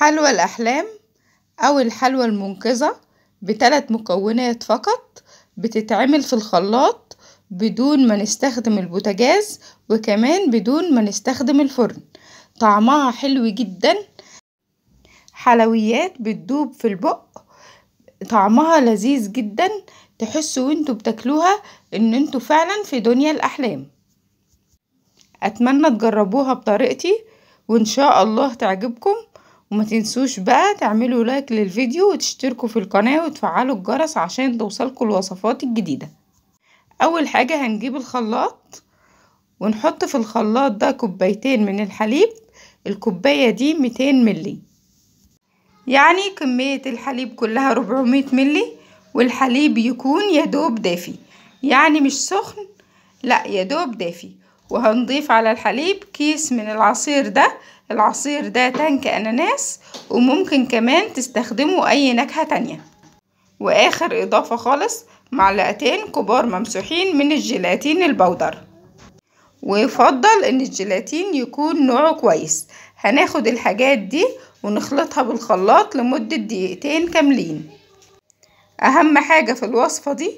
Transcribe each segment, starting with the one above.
حلوى الأحلام أو الحلوى المنقذة بتلات مكونات فقط بتتعمل في الخلاط بدون ما نستخدم البوتاجاز وكمان بدون ما نستخدم الفرن طعمها حلو جدا حلويات بتدوب في البق طعمها لذيذ جدا تحسوا وانتوا بتاكلوها ان انتوا فعلا في دنيا الاحلام اتمنى تجربوها بطريقتي وان شاء الله تعجبكم وما تنسوش بقى تعملوا لايك للفيديو وتشتركوا في القناة وتفعلوا الجرس عشان توصلكوا الوصفات الجديدة اول حاجة هنجيب الخلاط ونحط في الخلاط ده كوبايتين من الحليب الكوباية دي 200 ملي يعني كمية الحليب كلها 400 ملي والحليب يكون يدوب دافي يعني مش سخن لا يدوب دافي وهنضيف على الحليب كيس من العصير ده العصير ده تانك أناناس وممكن كمان تستخدموا أي نكهة تانية وآخر إضافة خالص معلقتين كبار ممسوحين من الجيلاتين البودر ويفضل ان الجيلاتين يكون نوعه كويس هناخد الحاجات دي ونخلطها بالخلاط لمدة دقيقتين كاملين اهم حاجة في الوصفة دي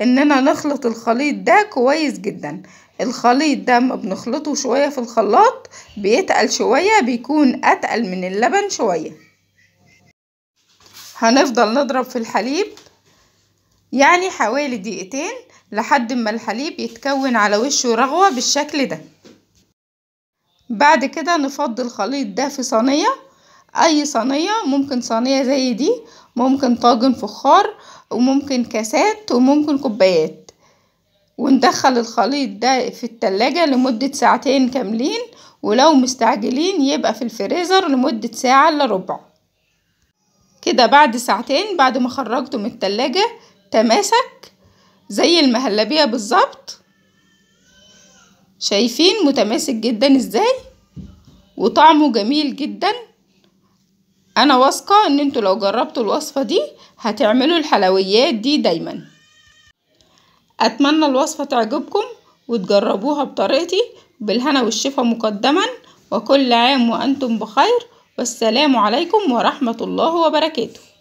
اننا نخلط الخليط ده كويس جدا الخليط ده ما بنخلطه شوية في الخلاط بيتقل شوية بيكون اتقل من اللبن شوية هنفضل نضرب في الحليب يعني حوالي دقيقتين لحد ما الحليب يتكون على وشه رغوة بالشكل ده بعد كده نفضي الخليط ده في صينية اي صينية ممكن صينية زي دي ممكن طاجن فخار وممكن كاسات وممكن كوبايات وندخل الخليط ده في التلاجة لمدة ساعتين كاملين ولو مستعجلين يبقى في الفريزر لمدة ساعة الا ربع كده بعد ساعتين بعد ما خرجته من التلاجة تماسك زي المهلبية بالظبط شايفين متماسك جدا ازاي وطعمه جميل جدا انا واثقة ان انتوا لو جربتوا الوصفة دي هتعملوا الحلويات دي دايما اتمنى الوصفة تعجبكم وتجربوها بطريقتي بالهنا والشفا مقدما وكل عام وانتم بخير والسلام عليكم ورحمة الله وبركاته